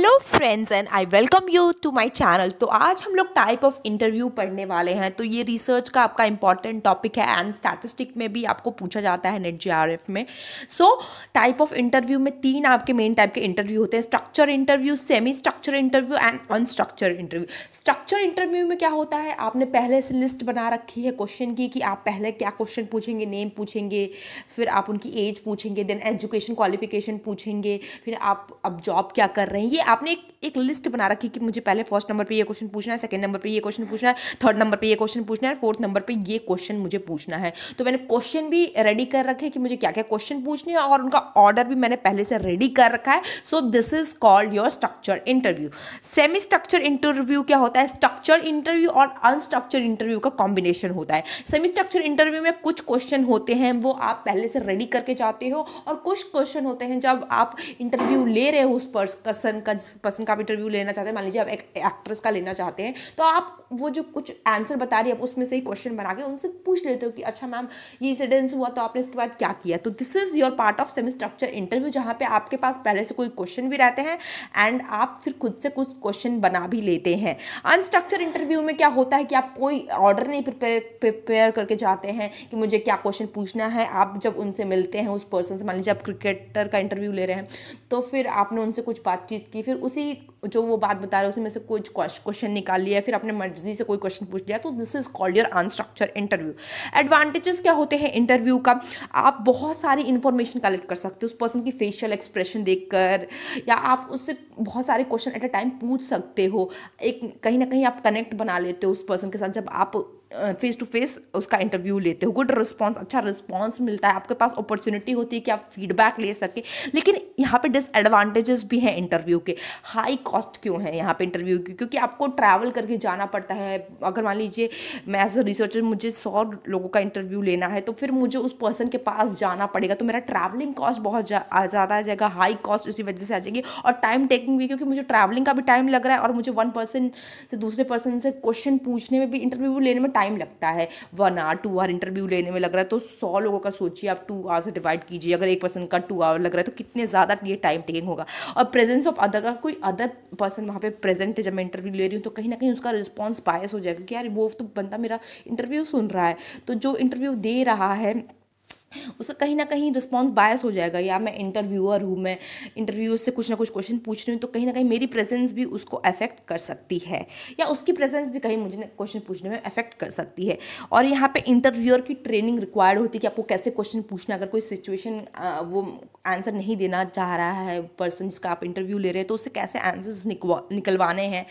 hello friends and I welcome you to my channel तो आज हम लोग टाइप ऑफ इंटरव्यू पढ़ने वाले हैं तो ये रिसर्च का आपका इंपॉर्टेंट टॉपिक है एंड स्टैटिस्टिक में भी आपको पूछा जाता है नेट जे में सो टाइप ऑफ इंटरव्यू में तीन आपके मेन टाइप के इंटरव्यू होते हैं structure interview semi structure interview and unstructure interview structure interview में क्या होता है आपने पहले से लिस्ट बना रखी है क्वेश्चन की कि आप पहले क्या क्वेश्चन पूछेंगे नेम पूछेंगे फिर आप उनकी एज पूछेंगे देन एजुकेशन क्वालिफिकेशन पूछेंगे फिर आप अब जॉब क्या कर रहे हैं ये आपने एक एक लिस्ट बना रखी कि मुझे पहले फर्स्ट नंबर पे ये क्वेश्चन पूछना है सेकंड नंबर पे ये क्वेश्चन पूछना है थर्ड नंबर पे ये क्वेश्चन पूछना है फोर्थ नंबर पे ये क्वेश्चन मुझे पूछना है तो मैंने क्वेश्चन भी रेडी कर रखे कि मुझे क्या क्या क्वेश्चन पूछने हैं और उनका ऑर्डर भी मैंने पहले से रेडी कर रखा है so this is called your structure interview semi structure interview क्या होता है स्ट्रक्चर इंटरव्यू और अनस्ट्रक्चर इंटरव्यू का कॉम्बिनेशन होता है सेमी स्ट्रक्चर इंटरव्यू में कुछ क्वेश्चन होते हैं वो आप पहले से रेडी करके जाते हो और कुछ क्वेश्चन होते हैं जब आप इंटरव्यू ले रहे हो उस पर्सन का पर्सन का इंटरव्यू लेना चाहते हैं मान लीजिए आप एक एक्ट्रेस का लेना चाहते हैं तो आप वो जो कुछ आंसर बता रही है उसमें से ही क्वेश्चन बना के उनसे पूछ लेते हो कि अच्छा मैम ये इंसिडेंस हुआ तो आपने इसके बाद क्या किया तो this is your part of semi structure interview जहाँ पे आपके पास पहले से कोई क्वेश्चन भी रहते हैं एंड आप फिर खुद से कुछ क्वेश्चन बना भी लेते हैं अनस्ट्रक्चर इंटरव्यू में क्या होता है कि आप कोई ऑर्डर नहीं प्रिपेयर प्रिपेयर करके जाते हैं कि मुझे क्या क्वेश्चन पूछना है आप जब उनसे मिलते हैं उस पर्सन से मान लीजिए आप क्रिकेटर का इंटरव्यू ले रहे हैं तो फिर आपने उनसे कुछ बातचीत की फिर उसी जो वो बात बता रहे हैं उसी में से कोई क्वेश्चन निकाल लिया फिर अपने मर्जी से कोई क्वेश्चन पूछ लिया तो this is called your unstructured interview advantages क्या होते हैं इंटरव्यू का आप बहुत सारी इन्फॉर्मेशन कलेक्ट कर सकते हो उस पर्सन की फेशियल एक्सप्रेशन कर या आप उससे बहुत सारे क्वेश्चन एट अ टाइम पूछ सकते हो एक कहीं ना कहीं आप कनेक्ट बना लेते हो उस पर्सन के साथ जब आप फेस टू फेस उसका इंटरव्यू लेते हो गुड रिस्पॉन्स अच्छा रिस्पॉन्स मिलता है आपके पास अपॉर्चुनिटी होती है कि आप फीडबैक ले सके लेकिन यहाँ पे डिसएडवांटेजेस भी हैं इंटरव्यू के हाई कॉस्ट क्यों है यहाँ पे इंटरव्यू की क्योंकि आपको ट्रैवल करके जाना पड़ता है अगर मान लीजिए मैं एज अ रिसर्चर मुझे सौ लोगों का इंटरव्यू लेना है तो फिर मुझे उस पर्सन के पास जाना पड़ेगा तो मेरा ट्रैवलिंग कॉस्ट बहुत ज़्यादा आ जाएगा हाई कॉस्ट इसी वजह से आ जाएगी और टाइम टेकिंग भी क्योंकि मुझे ट्रैवलिंग का भी टाइम लग रहा है और मुझे वन पर्सन से दूसरे पर्सन से क्वेश्चन पूछने में भी इंटरव्यू लेने में टाइम लगता है one hour two hour interview लेने में लग रहा है तो सौ लोगों का सोचिए आप टू आवर से डिवाइड कीजिए अगर एक पर्सन का टू आवर लग रहा है तो कितने ज़्यादा ये टाइम टेकिंग होगा और प्रेजेंस ऑफ अदर का कोई अदर पर्सन वहाँ पर प्रेजेंट है जब मैं इंटरव्यू ले रही हूँ तो कहीं ना कहीं उसका रिस्पॉन्स बायस हो जाएगा कि यार वो तो बंदा मेरा इंटरव्यू सुन रहा है तो जो इंटरव्यू दे रहा है उसका कहीं ना कहीं रिस्पॉन्स बायस हो जाएगा या मैं इंटरव्यूअर हूँ मैं इंटरव्यू से कुछ ना कुछ क्वेश्चन पूछ रही हूँ तो कहीं ना कहीं मेरी प्रेजेंस भी उसको अफेक्ट कर सकती है या उसकी प्रेजेंस भी कहीं मुझे क्वेश्चन पूछने में अफेक्ट कर सकती है और यहाँ पे इंटरव्यूअर की ट्रेनिंग रिक्वायर्ड होती है कि आपको कैसे क्वेश्चन पूछना अगर कोई सिचुएशन वो आंसर नहीं देना चाह रहा है पर्सन जिसका आप इंटरव्यू ले रहे हैं तो उससे कैसे आंसर्स निकलवाने हैं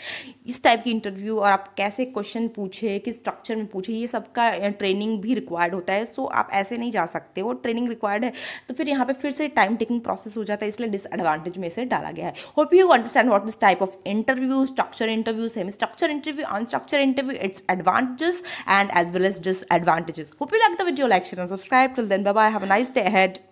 इस टाइप की इंटरव्यू और आप कैसे क्वेश्चन पूछे किस स्ट्रक्चर में पूछे ये सबका ट्रेनिंग भी रिक्वायर्ड होता है सो आप ऐसे नहीं जा सकते सकते हो ट्रेनिंग रिक्वायर्ड है तो फिर यहाँ पे फिर से टाइम टेकिंग प्रोसेस हो जाता है इसलिए डिसएडवांटेज में इसे डाला गया है hope you understand what is type of interview structure interview semi structure interview unstructure interview its advantages and as well as disadvantages hope you like the video like share and subscribe till then bye have a nice day ahead